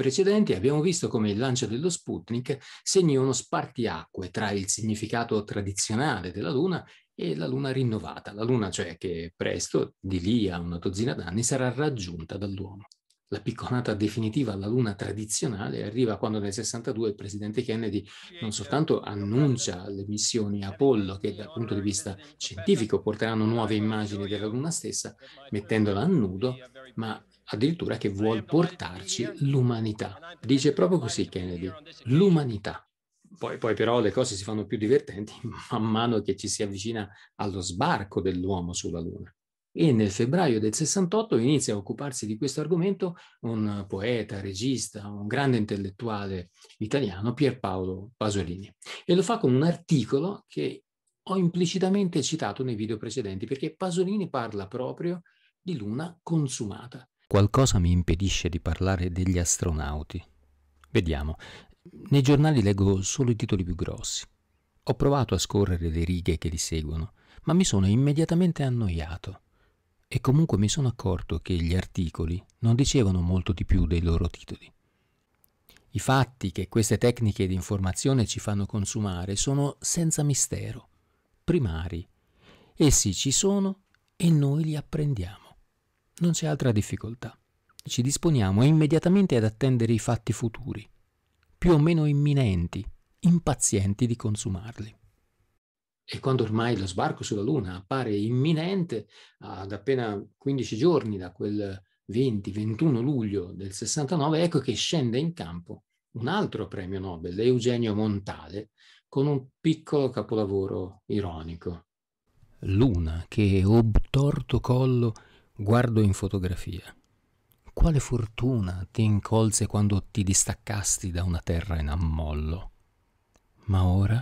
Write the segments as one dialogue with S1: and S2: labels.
S1: precedenti abbiamo visto come il lancio dello Sputnik segni uno spartiacque tra il significato tradizionale della Luna e la Luna rinnovata, la Luna cioè che presto, di lì a una dozzina d'anni, sarà raggiunta dall'uomo. La picconata definitiva alla Luna tradizionale arriva quando nel 62 il presidente Kennedy non soltanto annuncia le missioni Apollo che dal punto di vista scientifico porteranno nuove immagini della Luna stessa, mettendola a nudo, ma addirittura che vuol portarci l'umanità. Dice proprio così Kennedy, l'umanità. Poi, poi, però le cose si fanno più divertenti man mano che ci si avvicina allo sbarco dell'uomo sulla Luna. E nel febbraio del 68 inizia a occuparsi di questo argomento un poeta, regista, un grande intellettuale italiano, Pierpaolo Pasolini. E lo fa con un articolo che ho implicitamente citato nei video precedenti, perché Pasolini parla proprio di luna consumata. Qualcosa mi impedisce di parlare degli astronauti. Vediamo, nei giornali leggo solo i titoli più grossi. Ho provato a scorrere le righe che li seguono, ma mi sono immediatamente annoiato. E comunque mi sono accorto che gli articoli non dicevano molto di più dei loro titoli. I fatti che queste tecniche di informazione ci fanno consumare sono senza mistero, primari. Essi ci sono e noi li apprendiamo. Non c'è altra difficoltà. Ci disponiamo immediatamente ad attendere i fatti futuri, più o meno imminenti, impazienti di consumarli. E quando ormai lo sbarco sulla Luna appare imminente, ad appena 15 giorni da quel 20-21 luglio del 69, ecco che scende in campo un altro premio Nobel, Eugenio Montale, con un piccolo capolavoro ironico. Luna che, obtorto collo, Guardo in fotografia. Quale fortuna ti incolse quando ti distaccasti da una terra in ammollo. Ma ora?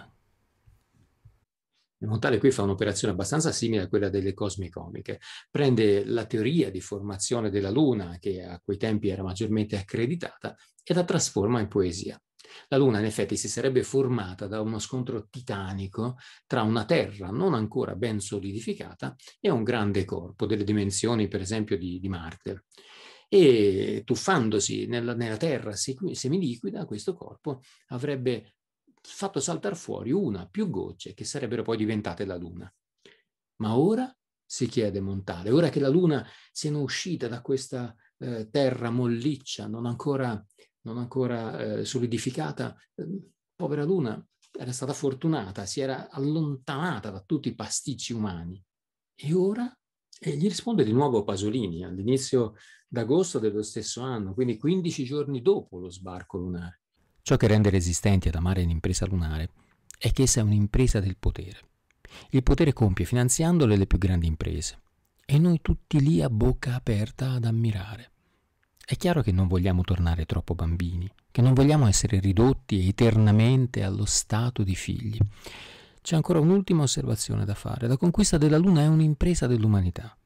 S1: Il Montale qui fa un'operazione abbastanza simile a quella delle cosmicomiche. Prende la teoria di formazione della Luna, che a quei tempi era maggiormente accreditata, e la trasforma in poesia. La Luna in effetti si sarebbe formata da uno scontro titanico tra una Terra non ancora ben solidificata e un grande corpo delle dimensioni per esempio di, di Marte. E tuffandosi nella, nella Terra semiliquida, questo corpo avrebbe fatto saltare fuori una più gocce che sarebbero poi diventate la Luna. Ma ora, si chiede Montale, ora che la Luna sia uscita da questa eh, terra molliccia, non ancora non ancora eh, solidificata, ehm, povera Luna era stata fortunata, si era allontanata da tutti i pasticci umani. E ora? E gli risponde di nuovo Pasolini all'inizio d'agosto dello stesso anno, quindi 15 giorni dopo lo sbarco lunare. Ciò che rende resistenti ad amare l'impresa lunare è che essa è un'impresa del potere. Il potere compie finanziandole le più grandi imprese e noi tutti lì a bocca aperta ad ammirare. È chiaro che non vogliamo tornare troppo bambini, che non vogliamo essere ridotti eternamente allo stato di figli. C'è ancora un'ultima osservazione da fare. La conquista della Luna è un'impresa dell'umanità,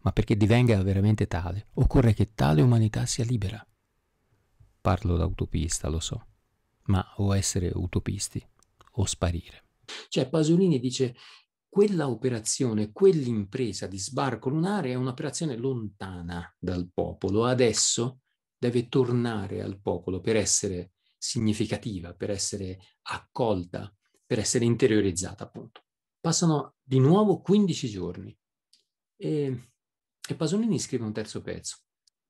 S1: ma perché divenga veramente tale, occorre che tale umanità sia libera. Parlo da utopista, lo so, ma o essere utopisti o sparire. Cioè Pasolini dice quella operazione, quell'impresa di sbarco lunare è un'operazione lontana dal popolo, adesso deve tornare al popolo per essere significativa, per essere accolta, per essere interiorizzata, appunto. Passano di nuovo 15 giorni e, e Pasolini scrive un terzo pezzo,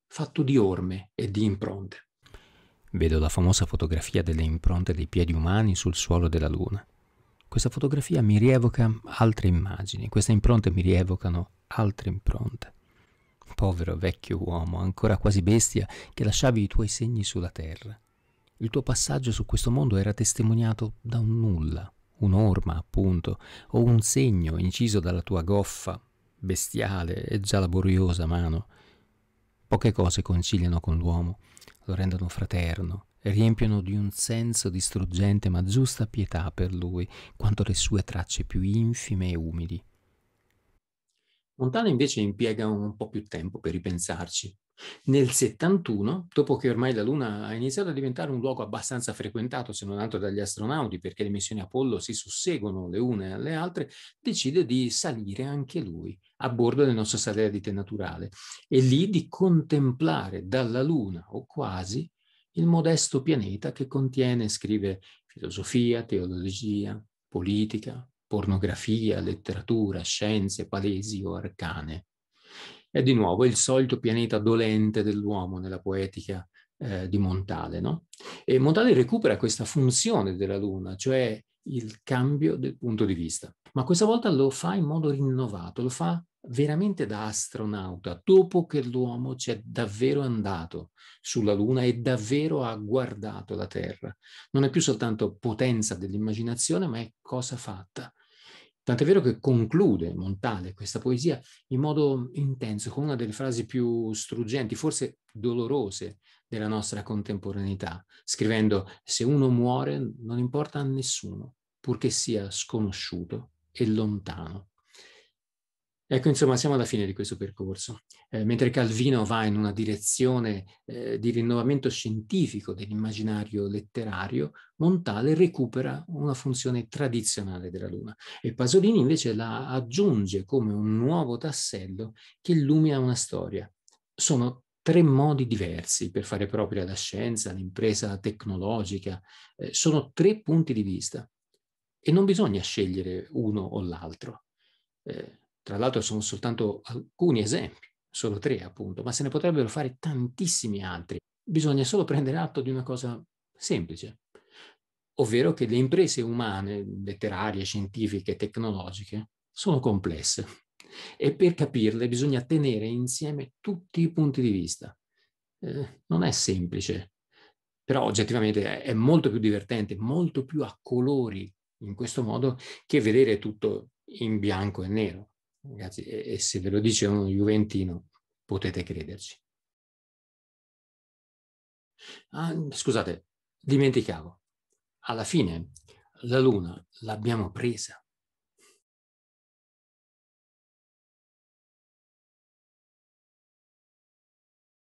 S1: fatto di orme e di impronte. Vedo la famosa fotografia delle impronte dei piedi umani sul suolo della luna. Questa fotografia mi rievoca altre immagini, queste impronte mi rievocano altre impronte. Povero vecchio uomo, ancora quasi bestia, che lasciavi i tuoi segni sulla terra. Il tuo passaggio su questo mondo era testimoniato da un nulla, un'orma appunto, o un segno inciso dalla tua goffa, bestiale e già laboriosa mano. Poche cose conciliano con l'uomo, lo rendono fraterno, riempiono di un senso distruggente ma giusta pietà per lui quanto le sue tracce più infime e umili. Montana invece impiega un po' più tempo per ripensarci. Nel 71, dopo che ormai la Luna ha iniziato a diventare un luogo abbastanza frequentato, se non altro dagli astronauti, perché le missioni Apollo si susseguono le une alle altre, decide di salire anche lui a bordo del nostro satellite naturale e lì di contemplare dalla Luna o quasi il modesto pianeta che contiene, scrive, filosofia, teologia, politica, pornografia, letteratura, scienze palesi o arcane. È di nuovo il solito pianeta dolente dell'uomo nella poetica eh, di Montale. No? E Montale recupera questa funzione della Luna, cioè il cambio del punto di vista, ma questa volta lo fa in modo rinnovato, lo fa veramente da astronauta, dopo che l'uomo c'è davvero andato sulla Luna e davvero ha guardato la Terra. Non è più soltanto potenza dell'immaginazione, ma è cosa fatta. Tant'è vero che conclude Montale questa poesia in modo intenso, con una delle frasi più struggenti, forse dolorose, della nostra contemporaneità, scrivendo se uno muore non importa a nessuno, purché sia sconosciuto e lontano. Ecco, insomma, siamo alla fine di questo percorso. Eh, mentre Calvino va in una direzione eh, di rinnovamento scientifico dell'immaginario letterario, Montale recupera una funzione tradizionale della Luna e Pasolini invece la aggiunge come un nuovo tassello che illumina una storia. Sono tre modi diversi per fare propria la scienza, l'impresa tecnologica, eh, sono tre punti di vista e non bisogna scegliere uno o l'altro. Eh, tra l'altro sono soltanto alcuni esempi, solo tre appunto, ma se ne potrebbero fare tantissimi altri. Bisogna solo prendere atto di una cosa semplice, ovvero che le imprese umane, letterarie, scientifiche, tecnologiche, sono complesse e per capirle bisogna tenere insieme tutti i punti di vista. Eh, non è semplice, però oggettivamente è, molto più divertente, molto più a colori in questo modo che vedere tutto in bianco e nero. Ragazzi, e, e se ve lo dice uno juventino, potete crederci. Ah, scusate, dimenticavo. Alla fine la luna l'abbiamo presa